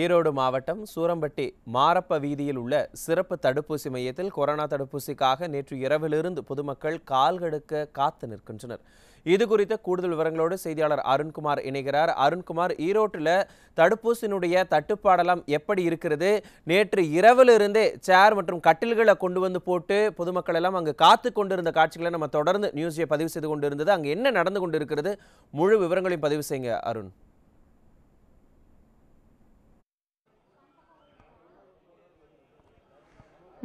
ஈரோடு மாவட்டம் சூரம்பட்டி மாரப்ப வீதியில் உள்ள சிறப்பு தடுப்பூசி மையத்தில் கொரோனா தடுப்பூசிக்காக நேற்று இரவிலிருந்து பொதுமக்கள் கால்கெடுக்க காத்து நிற்கின்றனர் இது குறித்த கூடுதல் விவரங்களோடு செய்தியாளர் அருண்குமார் இணைகிறார் அருண்குமார் ஈரோட்டில் தடுப்பூசியினுடைய தட்டுப்பாடெல்லாம் எப்படி இருக்கிறது நேற்று இரவிலிருந்தே சேர் மற்றும் கட்டில்களை கொண்டு வந்து போட்டு பொதுமக்கள் எல்லாம் அங்கு காத்து கொண்டிருந்த காட்சிகளை நம்ம தொடர்ந்து நியூஸை பதிவு செய்து கொண்டிருந்தது அங்கே என்ன நடந்து கொண்டு இருக்கிறது முழு விவரங்களையும் பதிவு செய்யுங்க அருண்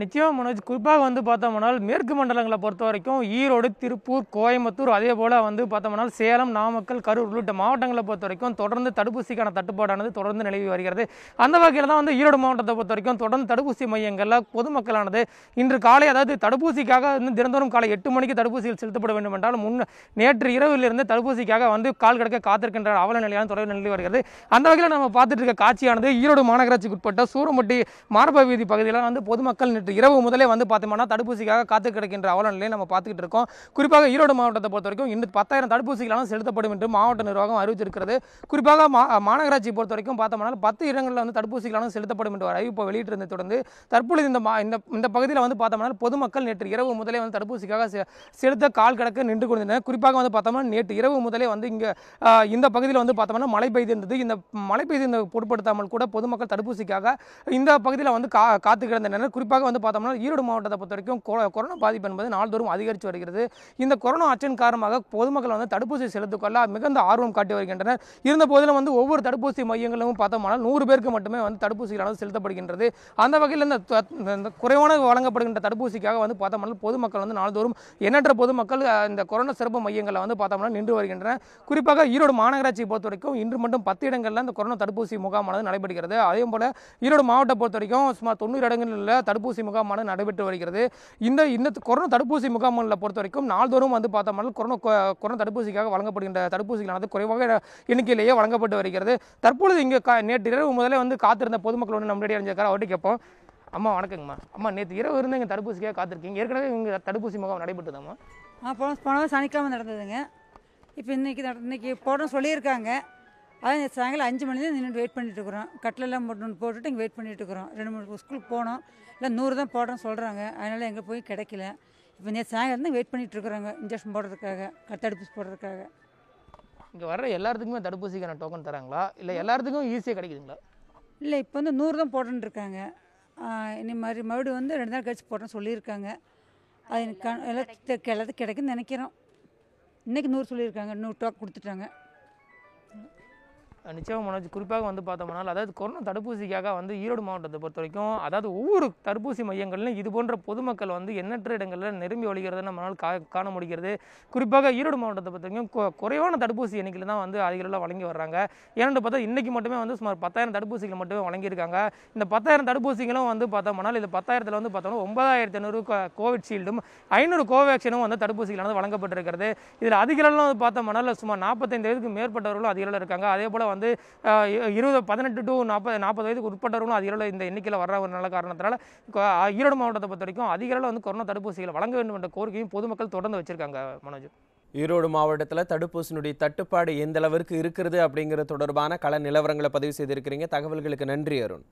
நிச்சயம் மனோஜ் குறிப்பாக வந்து பார்த்தோம்னால் மேற்கு மண்டலங்களை பொறுத்த வரைக்கும் ஈரோடு திருப்பூர் கோயம்புத்தூர் அதே போல் வந்து பார்த்தோம்னால் சேலம் நாமக்கல் கரூர் உள்ளிட்ட மாவட்டங்களை பொறுத்த வரைக்கும் தொடர்ந்து தடுப்பூசிக்கான தட்டுப்பாடானது தொடர்ந்து நிலவி வருகிறது அந்த வகையில் தான் வந்து ஈரோடு மாவட்டத்தை பொறுத்த வரைக்கும் தொடர்ந்து தடுப்பூசி மையங்களில் பொதுமக்களானது இன்று காலை அதாவது தடுப்பூசிக்காக வந்து தினந்தோறும் காலை எட்டு மணிக்கு தடுப்பூசிகள் செலுத்தப்பட வேண்டும் என்றால் முன் நேற்று இரவிலிருந்து தடுப்பூசிக்காக வந்து கால் கிடக்க காத்திருக்கின்ற அவல நிலையான தொடர்பு நிலவி வருகிறது அந்த வகையில் நம்ம பார்த்துட்டு இருக்க காட்சியானது ஈரோடு மாநகராட்சிக்குட்பட்ட சூரமட்டி மாரப வீதி பகுதியில் வந்து பொதுமக்கள் நேற்று இரவு முதலே வந்து பார்த்தோம்னா தடுப்பூசிக்காக காத்து கிடக்கின்ற அவல நிலையை நம்ம பார்த்துக்கிட்டு இருக்கோம் குறிப்பாக ஈரோடு மாவட்டத்தை பொறுத்த வரைக்கும் இன்னும் பத்தாயிரம் தடுப்பூசிகளாலும் செலுத்தப்படும் என்று மாவட்ட நிர்வாகம் அறிவித்திருக்கிறது குறிப்பாக மா மாநகராட்சி பொறுத்த வரைக்கும் பார்த்தோம்னா பத்து இடங்களில் வந்து தடுப்பூசிகளாலும் செலுத்தப்படும் என்று அறிவிப்பை வெளியிட்டிருந்த தொடர்ந்து தற்பொழுது இந்த இந்த இந்த பகுதியில் வந்து பார்த்தோம்னா பொதுமக்கள் நேற்று இரவு முதலே வந்து தடுப்பூசிக்காக செலுத்த கால் கிடக்க நின்று கொண்டிருந்தனர் குறிப்பாக வந்து பார்த்தோம்னா நேற்று இரவு முதலே வந்து இங்கே இந்த பகுதியில் வந்து பார்த்தோம்னா மழை பெய்திருந்தது இந்த மழை பெய்திருந்த பொருட்படுத்தாமல் கூட பொதுமக்கள் தடுப்பூசிக்காக இந்த பகுதியில் வந்து கா காத்து கிடந்த குறிப்பாக வந்து வந்து பார்த்தோம்னா ஈரோடு மாவட்டத்தை பொறுத்த வரைக்கும் கொரோனா பாதிப்பு என்பது நாள்தோறும் அதிகரித்து வருகிறது இந்த கொரோனா அச்சின் காரணமாக பொதுமக்கள் வந்து தடுப்பூசி செலுத்திக்கொள்ள மிகுந்த ஆர்வம் காட்டி வருகின்றனர் இருந்த போதிலும் வந்து ஒவ்வொரு தடுப்பூசி மையங்களும் பார்த்தோம்னா நூறு பேருக்கு மட்டுமே வந்து தடுப்பூசிகளானது செலுத்தப்படுகின்றது அந்த வகையில் இந்த குறைவான வழங்கப்படுகின்ற தடுப்பூசிக்காக வந்து பார்த்தோம்னா பொதுமக்கள் வந்து நாள்தோறும் எண்ணற்ற பொதுமக்கள் இந்த கொரோனா சிறப்பு மையங்களை வந்து பார்த்தோம்னா நின்று வருகின்றன குறிப்பாக ஈரோடு மாநகராட்சியை பொறுத்த வரைக்கும் இன்று மட்டும் பத்து இடங்களில் இந்த கொரோனா தடுப்பூசி முகாமானது நடைபெறுகிறது அதே போல ஈரோடு மாவட்டம் பொறுத்த வரைக்கும் சுமார் தொண்ணூறு இடங்களில் தடுப்பூசி முகாமானது நடைபெற்று வருகிறது இந்த இந்த கொரோனா தடுப்பூசி முகாம்களை பொறுத்த வரைக்கும் நாள்தோறும் வந்து பார்த்தோம்னா கொரோனா கொரோனா தடுப்பூசிக்காக வழங்கப்படுகின்ற தடுப்பூசிகளானது குறைவாக எண்ணிக்கையிலேயே வழங்கப்பட்டு வருகிறது தற்பொழுது இங்கே கா நேற்று இரவு முதலே வந்து காத்திருந்த பொதுமக்கள் ஒன்று நம்மளுடைய அடைஞ்சிருக்காரு அவர்கிட்ட கேட்போம் அம்மா வணக்கங்கம்மா அம்மா நேற்று இரவு இருந்து இங்கே தடுப்பூசிக்காக காத்திருக்கீங்க ஏற்கனவே இங்கே தடுப்பூசி முகாம் நடைபெற்றதாம்மா ஆ போன போன சனிக்கிழமை நடந்ததுங்க இப்போ இன்றைக்கி இன்னைக்கு போட சொல்லியிருக்காங்க அதே நேற்று சாயங்காலம் அஞ்சு மணிலேருந்து நின்று வெயிட் பண்ணிட்டு இருக்கிறோம் கட்டிலெல்லாம் போட்டு போட்டுட்டு இங்கே வெயிட் பண்ணிட்டு இருக்கிறோம் ரெண்டு மூணு ஸ்கூலுக்கு போனோம் இல்லை நூறு தான் போடுறோம்னு சொல்கிறாங்க அதனால் எங்கே போய் கிடைக்கல இப்போ நேற்று சாயங்காலம் தான் வெயிட் பண்ணிகிட்டு இருக்கிறாங்க இன்ஜெக்ஷன் போடுறதுக்காக தடுப்பூசி போடுறதுக்காக இங்கே வர்ற எல்லாத்துக்குமே தடுப்பூசிக்கான டோக்கன் தராங்களா இல்லை எல்லாத்துக்கும் ஈஸியாக கிடைக்குதுங்களா இல்லை இப்போ வந்து நூறு தான் போட்டுன்னு இனி மாதிரி மறுபடியும் வந்து ரெண்டு நாள் கழிச்சு போட்டோம்னு சொல்லியிருக்காங்க அது எனக்கு எல்லாத்துக்கு எல்லாத்துக்கும் கிடைக்குன்னு நினைக்கிறோம் இன்றைக்கி நூறு சொல்லியிருக்காங்க நூறு டோக் கொடுத்துட்டாங்க நிச்சயம் மனோஜ் குறிப்பாக வந்து பார்த்தோம்னா அதாவது கொரோனா தடுப்பூசிக்காக வந்து ஈரோடு மாவட்டத்தை பொறுத்த வரைக்கும் அதாவது ஒவ்வொரு தடுப்பூசி மையங்களிலும் இது போன்ற பொதுமக்கள் வந்து எண்ணற்ற இடங்களில் நிரம்பி ஒழிகிறத நம்மளால் கா காண முடிகிறது குறிப்பாக ஈரோடு மாவட்டத்தை பொறுத்த வரைக்கும் குறைவான தடுப்பூசி எண்ணிக்கையில் தான் வந்து அதிகளவில் வழங்கி வர்றாங்க ஏன்னு பார்த்தா இன்றைக்கி மட்டுமே வந்து சுமார் பத்தாயிரம் தடுப்பூசிகள் மட்டுமே வழங்கியிருக்காங்க இந்த பத்தாயிரம் தடுப்பூசிகளும் வந்து பார்த்தோம்னா இது பத்தாயிரத்தில் வந்து பார்த்தோம்னா ஒன்பதாயிரத்தி ஐநூறு கோவிட் ஐநூறு கோவேக்சினும் வந்து தடுப்பூசிகளானது வந்து வழங்கப்பட்டிருக்கிறது இதில் அதிகளவில் வந்து பார்த்தோம்னால சுமார் நாற்பத்தைந்து வயதுக்கு மேற்பட்டவர்களும் அதிகளவில் இருக்காங்க அதே போல் வந்து இருபது பதினெட்டு டு நாற்பது நாற்பது வயதுக்கு உட்பட்டவர்களும் அதிக இந்த எண்ணிக்கையில் வர்ற ஒரு நல்ல காரணத்தினால ஈரோடு மாவட்டத்தை பொறுத்த வரைக்கும் அதிக வந்து கொரோனா தடுப்பூசிகளை வழங்க வேண்டும் என்ற கோரிக்கையும் பொதுமக்கள் தொடர்ந்து வச்சிருக்காங்க மனோஜ் ஈரோடு மாவட்டத்தில் தடுப்பூசினுடைய தட்டுப்பாடு எந்த அளவிற்கு இருக்கிறது அப்படிங்கிறது தொடர்பான கள நிலவரங்களை பதிவு செய்திருக்கிறீங்க தகவல்களுக்கு நன்றி அருண்